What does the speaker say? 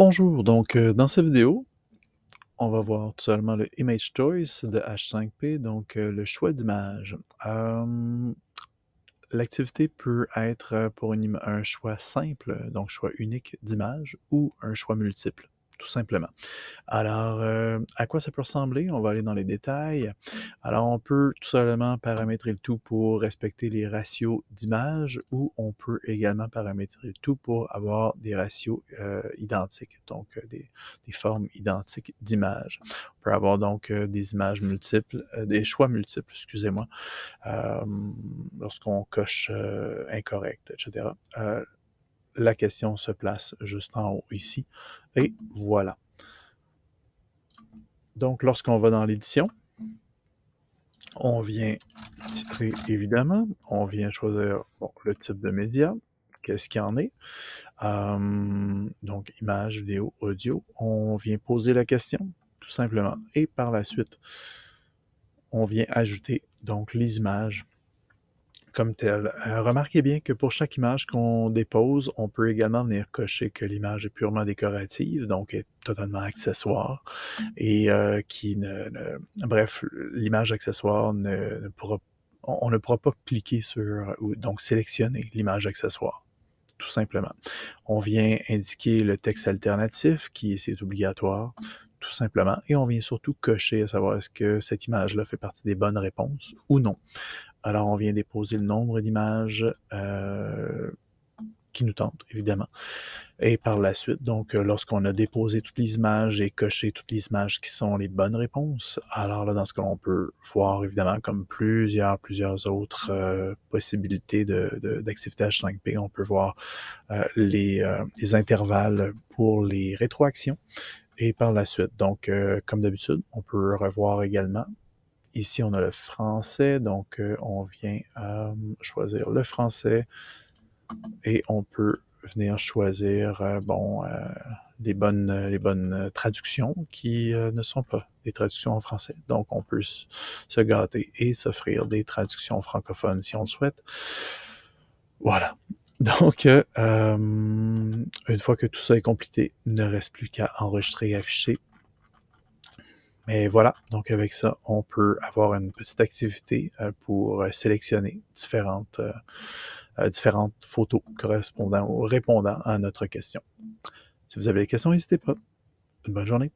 Bonjour, donc euh, dans cette vidéo, on va voir tout seulement le Image Choice de H5P, donc euh, le choix d'image. Euh, l'activité peut être pour une, un choix simple, donc choix unique d'image, ou un choix multiple tout simplement. Alors, euh, à quoi ça peut ressembler? On va aller dans les détails. Alors, on peut tout simplement paramétrer le tout pour respecter les ratios d'image ou on peut également paramétrer le tout pour avoir des ratios euh, identiques, donc euh, des, formes identiques d'image. On peut avoir donc des images multiples, des choix multiples, excusez-moi, lorsqu'on coche incorrect, etc la question se place juste en haut ici. Et voilà. Donc, lorsqu'on va dans l'édition, on vient titrer évidemment, on vient choisir le type de média, qu'est-ce qu'il y en est. Hum, donc, image, vidéo, audio. On vient poser la question, tout simplement. Et par la suite, on vient ajouter donc les images comme tel. Euh, remarquez bien que pour chaque image qu'on dépose, on peut également venir cocher que l'image est purement décorative, donc est totalement accessoire mmh. et euh, qui ne, bref, l'image accessoire ne, pourra, on, ne pourra pas cliquer sur ou donc sélectionner l'image accessoire tout simplement. On vient indiquer le texte alternatif qui est obligatoire, tout simplement. Et on vient surtout cocher à savoir est-ce que cette image-là fait partie des bonnes réponses ou non. Alors, on vient déposer le nombre d'images euh, qui nous tentent, évidemment. Et par la suite, donc, euh, lorsqu'on a déposé toutes les images et coché toutes les images qui sont les bonnes réponses, alors là, dans ce cas, on peut voir évidemment comme plusieurs, plusieurs autres euh, possibilités d'activité de, de H5P. On peut voir les, intervalles pour les rétroactions. Et par la suite, donc, comme d'habitude, on peut revoir également ici, on a le français, donc euh, on vient euh, choisir le français et on peut venir choisir euh, les, bonnes, les bonnes traductions qui ne sont pas des traductions en français. Donc, on peut se gâter et s'offrir des traductions francophones si on le souhaite. Voilà. Donc, une fois que tout ça est complété, il ne reste plus qu'à enregistrer et afficher. Mais voilà, donc avec ça, on peut avoir une petite activité euh, pour euh, sélectionner différentes, euh, différentes photos correspondant ou répondant à notre question. Si vous avez des questions, n'hésitez pas. Une bonne journée.